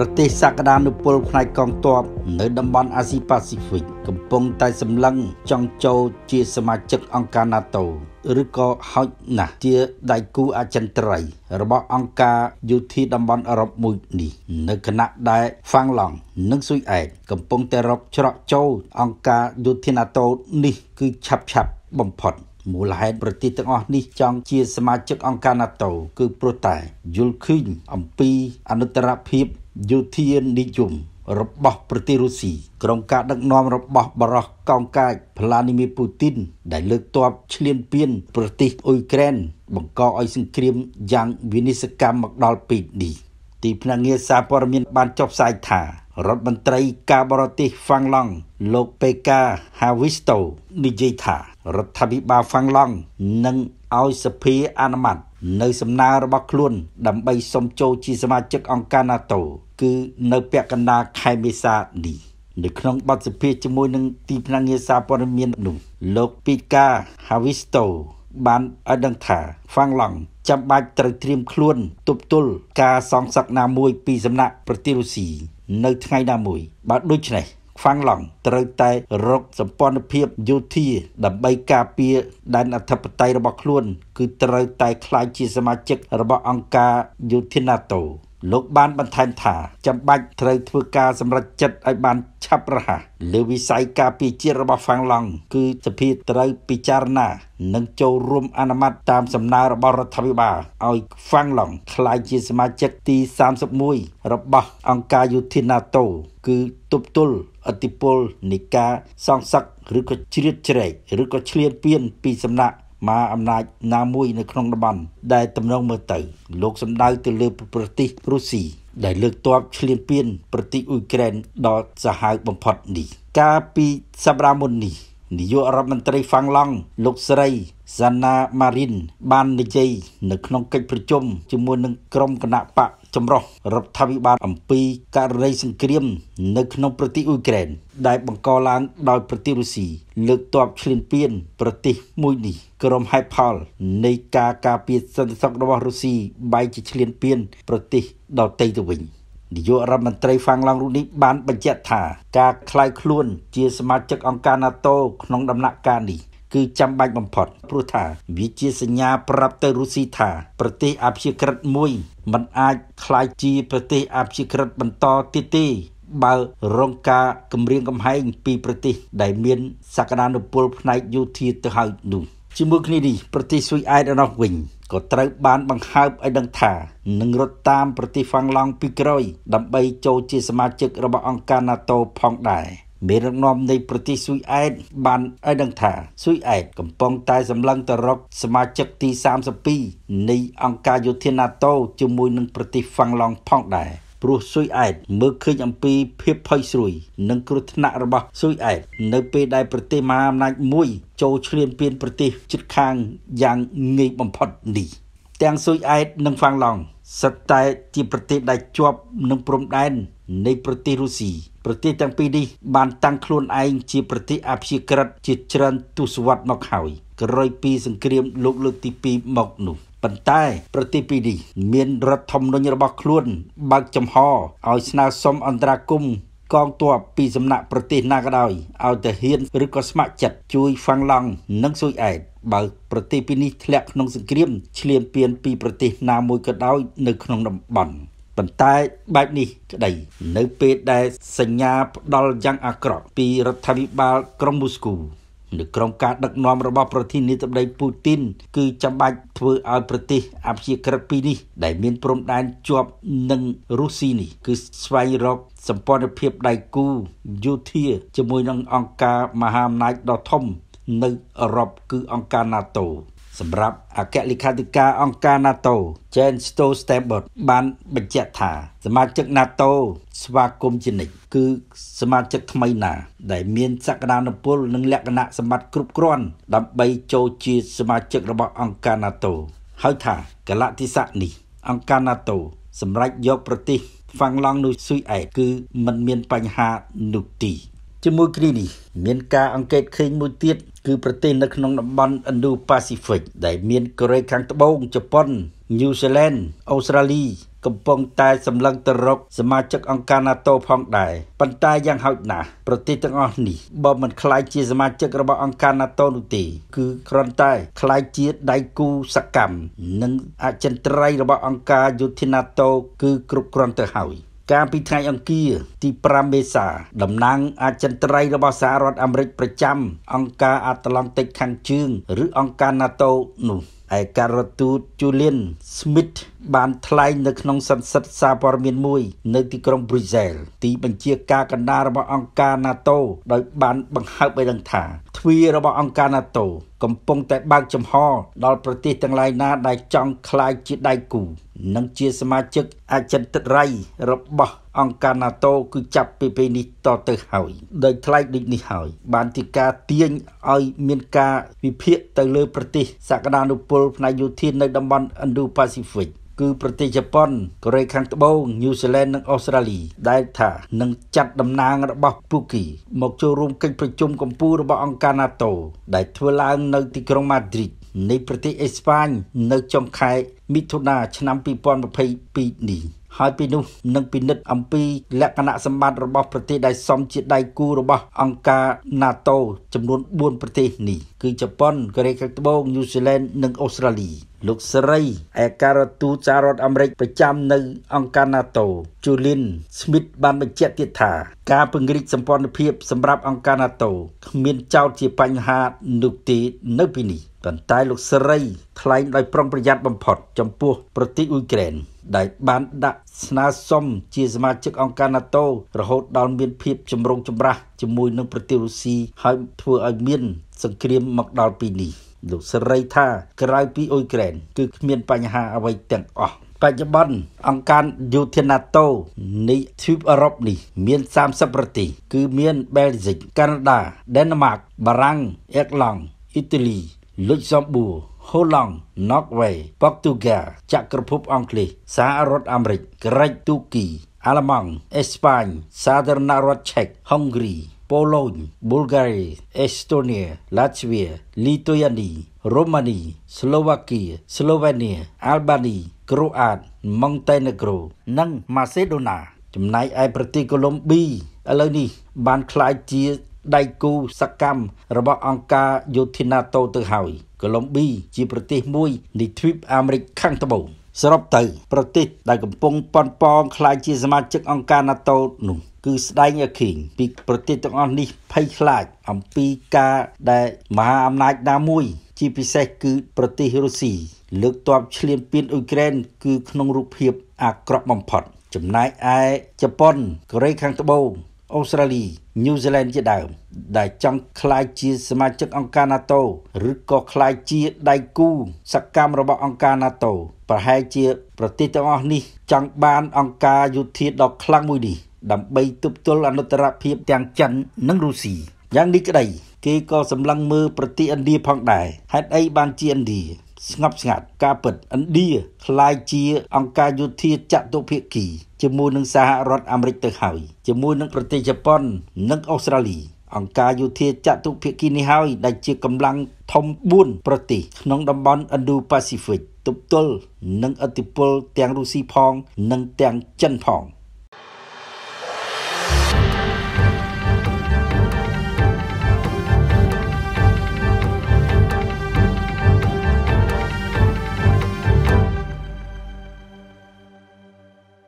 ប្រទេសសក្តានុពលផ្នែកកងទ័ពនៅតំបន់អាស៊ីប៉ាស៊ីហ្វិកកំពុងតែសម្លឹងចង់ចូលជាសមាជិកអង្គការ NATO ឬក៏ហោចណាស់ជាដៃគូអចិន្ត្រៃយ៍របស់អង្គការយោធាតំបន់អឺរ៉ុបមួយនេះ នៅខណៈដែលហ្វាំងឡង់និងស៊ុយអែតកំពុងតែរកច្រកចូលអង្គការយោធា NATO នេះគឺឆាប់ឆាប់បំផុតមូលហេតុប្រទេសទាំងអស់នេះចង់ជាសមាជិកអង្គការ NATO គឺព្រោះតែយល់ឃើញអំពីអនុត្តរភាពយោធានិយមរបស់ប្រទេសរុស្ស៊ីក្រុមការដឹកនាំរបស់បរោះកោងកាចផ្លានីមៀពូទីន ដែលលើកទ័ពឈ្លានពាន ប្រទេសអ៊ុយក្រែន បង្កឲ្យសង្គ្រាមយ៉ាងវិនិស្សកម្មមកដល់ពេលនេះទីភ្នាក់ងារសារព័ត៌មានបានចុះផ្សាយថា រដ្ឋមន្ត្រីការបរទេសហ្វាំងឡង់លោកបេកាហាវីស្តូនិយាយថារដ្ឋាភិបាលហ្វាំងឡង់នឹងឲ្យសភាអនុម័តនៅសំណើរបស់ខ្លួន ដើម្បីសុំចូលជាសមាជិកអង្គការ NATO គឺនៅពាក់កណ្ដាលខែមេសានេះនៅក្នុងបទសភាជាមួយនឹងទីភ្នាក់ងារសារព័ត៌មាននោះលោកពីកាហាវីស្តូបានឲ្យដឹងថាហ្វាំងឡង់ចាំបាច់ត្រូវត្រៀមខ្លួន ទប់ទល់ការសងសឹកណាមួយពីសំណាក់ប្រទេសរុស្ស៊ី នៅថ្ងៃណាមួយបើដូច្នេះហ្វាំងឡង់ត្រូវតែរកសម្ព័ន្ធភាពយោធាដើម្បីការពារដែនអធិបតេយ្យរបស់ខ្លួន គឺត្រូវតែក្លាយជាសមាជិករបស់អង្គការយោធា NATO លោកបានបន្ថែមថាចាំបាច់ត្រូវធ្វើការសម្រេចចិត្តឲ្យបាន ឆាប់រហ័សលើវិស័យការពារជាតិរបស់ហ្វាំងឡង់គឺសភាត្រូវពិចារណា និងចូលរួមអនុម័តតាមសំណើរបស់រដ្ឋាភិបាលឲ្យហ្វាំងឡង់ក្លាយជាសមាជិកទី31របស់ អង្គការយោធា NATO គឺទប់ទល់អធិបុលនៃការសងសឹកឬក៏ជ្រៀតជ្រែកឬក៏ឆ្លៀតពៀនពីសំណាក់មកអំណាចណាមួយនៅក្នុងតំបន់ដែលទំនងមើលទៅលោកសម្ដៅទៅលើប្រទេសរុស្ស៊ីដែលលើកទ័ពឈ្លានពានប្រទេសអ៊ុយក្រែនដល់សាហាវបំផុតនេះ កាលពីសប្តាហ៍មុននេះនាយករដ្ឋមន្ត្រីហ្វាំងឡង់លោកស្រីសាណាម៉ារីនបាននិយាយនៅក្នុងកិច្ចប្រជុំជាមួយនឹងក្រុមគណៈបកចម្រោះរដ្ឋាភិបាលអំពីករណីសង្គ្រាមនៅក្នុងប្រទេសអ៊ុយក្រែន ដែលបង្កឡើងដោយប្រទេសរុស្ស៊ីលើកទ័ពឈ្លានពានប្រទេសមួយនេះក្រុមហេតុផលនៃការការពារសន្តិសុខរបស់រុស្ស៊ីបែរជាឈ្លានពានប្រទេសដទៃទៅវិញនាយករដ្ឋមន្ត្រីហ្វាំងឡង់រូនេះបានបញ្ជាក់ថា ការខ្លាយខ្លួនជាសមាជិកអង្គការ NATO ក្នុងដំណាក់កាលនេះគឺចាំបាច់បំផុតព្រោះថាវាជាសញ្ញាប្រាប់ទៅរុស្ស៊ីថាប្រទេសអភិជាក្រិតមួយមិនអាចខ្លាយជាប្រទេសអព្យាក្រឹតបន្តទៀតទេបើរងការគម្រាមកំហែងពីប្រទេសដែលមានសក្តានុពលផ្នែកយោធាទៅហើយនោះជាមួយគ្នានេះប្រទេសស៊ុយអែតអនោះវិញក៏ត្រូវបានបង្ហើបឲ្យដឹងថានឹងរត់តាមប្រទេសហ្វាំងឡង់ពីក្រោយដើម្បីចូលជាសមាជិករបស់អង្គការ NATO ផងដែរ។មេដឹកនាំនៃប្រទេសស៊ុយអែតបានឲ្យដឹងថាស៊ុយអែតកំពុងតែសម្លឹងទៅរកសមាជិកទី32នៃអង្គការយោធា NATO ជាមួយនឹងប្រទេសហ្វាំងឡង់ផងដែរព្រោះស៊ុយអែតមើលឃើញអំពីភាពផុយស្រួយនិងគ្រោះថ្នាក់របស់ស៊ុយអែតនៅពេលដែលប្រទេសមហាអំណាចមួយចូលឈ្លានពានប្រទេសជិតខាងយ៉ាងងាយបំផុតនេះទាំងស៊ុយអែតនិងហ្វាំងឡង់សិតតែជាប្រទេសដែលជាប់នឹងព្រំដែននៃប្រទេសរុស្ស៊ីប្រទេសទាំងពីរនេះបាន តាំងខ្លួនឯងជាប្រទេសអព្យាក្រឹតជាច្រើនទសវត្សរ៍មកហើយក្រោយពីសង្គ្រាមលោកលើកទី2មកនោះប៉ុន្តែ ប្រទេសពីរនេះមានរដ្ឋធម្មនុញ្ញរបស់ខ្លួន បើកចំហឲ្យស្នើសុំអន្តរាគមន៍កងទ័ពពីសំណាក់ប្រទេសណាក៏ដោយឲ្យតែហ៊ាន ឬក៏ស្ម័គ្រចិត្តជួយហ្វាំងឡង់និងស៊ុយអែតបើ ប្រទេសពីរនេះធ្លាក់ក្នុងសង្គ្រាមឈ្លានពានពីប្រទេសណាមួយក៏ដោយ នៅក្នុងតំបន់ប៉ុន្តែបែបនេះក្តីនៅពេលដែលសញ្ញាផ្ដល់យ៉ាងអាក្រក់ពីរដ្ឋាភិបាល ក្រុងមូស្គូនៅក្រុមការដឹកនាំរបស់ប្រធានាធិបតីពូទីនគឺចាំបាច់ធ្វើឲ្យ ប្រទេសអព្យាក្រឹតពីរនេះដែលមានព្រំដែនជាប់នឹងរុស្ស៊ីនេះ គឺស្វែងរកសម្ព័ន្ធភាពដៃគូយោធាជាមួយនឹងអង្គការមហាអំណាចដ៏ធំនៅអឺរ៉ុបគឺអង្គការ NATO សម្រាប់អគ្គលេខាធិការអង្គការ NATO Jens Stoltenberg បានបញ្ជាក់ថាសមាជិក NATO ស្វាគមន៍ជានិច្ចគឺសមាជិកថ្មីណាដែលមានសក្តានុពល និងលក្ខណៈសម្បត្តិគ្រប់គ្រាន់ដើម្បីចូលជា សមាជិករបស់អង្គការ NATO ហើយថាកលតិស័កនេះអង្គការ NATO សម្រាប់យកប្រទេសហ្វាំងឡង់នោះស៊ុយអែតគឺมันមានបញ្ហានោះទីជាមួយគ្នានេះមានការអង្កេតឃើញមួយទៀតគឺប្រទេសនៅក្នុងតំបន់ Indo-Pacific ដែលមានកូរ៉េខាងត្បូងជប៉ុនញូហ្សេឡង់អូស្ត្រាលី កំពុងតែសម្លឹងទៅរកសមាជិកអង្គការ NATO ផងដែរប៉ុន្តែយ៉ាងហោចណាស់ប្រទេសទាំងអស់នេះបើមិនខ្លាយជាសមាជិករបស់អង្គការ NATO នោះទេគឺគ្រាន់តែខ្លាយជាដៃគូសកម្មនិងអចិន្ត្រៃយ៍របស់អង្គការយោធា NATO គឺគ្រប់គ្រាន់ទៅហើយកាលពីថ្ងៃអង្គារទី5មេសាតំណាងអចិន្ត្រៃយ៍របស់សហរដ្ឋអាមេរិកប្រចាំអង្គការអាត្លង់តិកខាងជើងឬអង្គការ NATO នោះឯកការទូត Julian Smith បានថ្លែងនៅក្នុងសន្និសីទសារព័ត៌មានមួយ នៅទីក្រុងប្រ៊ុយសែលទីបញ្ជាការកណ្ដាលរបស់អង្គការ NATO ដោយបានបង្ហើបឲ្យដឹងថាទ្វាររបស់អង្គការ NATO កំពុងតែបើកចំហដល់ប្រទេសទាំងឡាយណាដែលចង់ក្លាយជាដៃគូ និងជាសមាជិកអចិន្ត្រៃយ៍របស់អង្គការ NATO គឺចាប់ពីពេលនេះតទៅហើយដោយថ្លៃដូចនេះហើយបានទីការទាញឲ្យមានការវិភាគទៅលើប្រទេសសក្តានុពលផ្នែកយោធានៅតំបន់ Indo-Pacific គឺប្រទេសជប៉ុនកូរ៉េខាងត្បូងញូហ្សេឡង់និងអូស្ត្រាលី ដែលថានឹងចាត់តំណាងរបស់ពួកគេមកចូលរួមកិច្ចប្រជុំកម្ពុជារបស់អង្គការ NATO ដែលធ្វើឡើងនៅទីក្រុងម៉ាឌ្រីដនៃប្រទេសអេស្ប៉ាញ នៅចុងខែមិថុនាឆ្នាំ2022នេះហើយពីនោះនឹងពិនិត្យអំពី លក្ខណៈសម្បត្តិរបស់ប្រទេសដែលសមជាដៃគូរបស់អង្គការ NATO ចំនួន4ប្រទេសនេះ គឺជប៉ុនកូរ៉េខាងត្បូងញូហ្សេឡង់និងអូស្ត្រាលី លោកស្រីឯការទូតសហរដ្ឋអាមេរិកប្រចាំនៅអង្គការ NATO Julian Smith បានបញ្ជាក់ទៀតថាការពង្រីកសម្ព័ន្ធភាព សម្រាប់អង្គការ NATO គ្មានចោទជាបញ្ហានោះទេនៅពីនេះប៉ុន្តែលោកសេរីថ្លែងដោយប្រុងប្រយ័ត្នបំផុត ចំពោះប្រទេសអ៊ុយក្រែនដែលបានដាក់ស្នើសុំជា សមាជិកអង្គការ NATO រហូតដល់មានភាពចម្រុងចម្រាស់ជាមួយនឹងប្រទេសរុស្ស៊ីហើយធ្វើឲ្យមាន សង្គ្រាមមកដល់ពេលនេះលោកសេរីថា ក្រៅពីអ៊ុយក្រែនគឺគ្មាន បញ្ហាអ្វីទាំងអស់បច្ចុប្បន្នអង្គការយោធា NATO នៃទ្វីបអឺរ៉ុបនេះ មាន30ប្រទេសគឺមានបែលហ្សិកកាណាដាដេនម៉ាកបារាំងអ៊ែកឡង់អ៊ីតាលីលុចសំបួរហូឡង់ណកវេប៉កទូហ្គាចក្រភពអង់គ្លេសសហរដ្ឋអាមេរិកក្រិចទូគី អាល្លឺម៉ង់អេស្ប៉ាញ សាធារណរដ្ឋឆែកហុងគ្រីប៉ូឡូញប៊ុលហ្គារីអេស្តូនីឡាតវីលីទុយនី រូម៉ានី ស្លូវ៉ាគីស្លូវេនីអាល់បានីក្រូអាតម៉ង់តេណេក្រូ និងម៉ាសេដូណា ចំណែកឯប្រទេសកូឡុំប៊ីឥឡូវនេះ បានក្លាយជាដៃគូសកម្មរបស់អង្គការយោធា NATO ទៅហើយកូឡុំប៊ីជាប្រទេសមួយនៃទ្វីបអាមេរិកខាងត្បូងសរុបទៅប្រទេសដែលកំពុងប៉ុនប៉ងខ្លាយជាសមាជិកអង្គការ NATO នោះគឺស្ដែងឲ្យឃើញពី ប្រទេសទាំងអស់នេះភ័យខ្លាច អំពីការ ដែលមហាអំណាចណាមួយ ជាពិសេសគឺប្រទេសរុស្ស៊ីលើកទ័ពឈ្លានពានអ៊ុយក្រែនគឺក្នុងរូបភាពអាក្រក់បំផុត ចំណែកឯជប៉ុនកូរ៉េខាងត្បូងអូស្ត្រាលីញូហ្សេឡង់ជាដើមដែលចង់ក្លាយជា សមាជិកអង្គការ NATO ឬក៏ក្លាយជាដៃគូ សកម្មរបស់អង្គការ NATO ប្រហែលជា ប្រទេសទាំងអស់នេះ ចង់បាន អង្គការយោធាដ៏ខ្លាំងមួយនេះដើម្បីទប់ទល់អនុត្តរភាព ទាំងចិននិងរុស្ស៊ីយ៉ាងនេះក្តីគេក៏សម្លឹងមើលប្រទេសឥណ្ឌាផងដែរហេតុអីបានជាឥណ្ឌាស្ងប់ស្ងាត់ការពិតឥណ្ឌាខ្លាយជាអង្គការយោធាចតុភាគីជាមួយនឹងសហរដ្ឋអាមេរិកទៅហើយជាមួយនឹងប្រទេសជប៉ុននិងអូស្ត្រាលីអង្គការយោធាចតុភាគីនេះហើយដែលជាកម្លាំងធំ4ប្រទេសក្នុងតំបន់ Indo-Pacific ទប់ទល់នឹងឥទ្ធិពលទាំងរុស្ស៊ីផងនិងទាំងចិនផង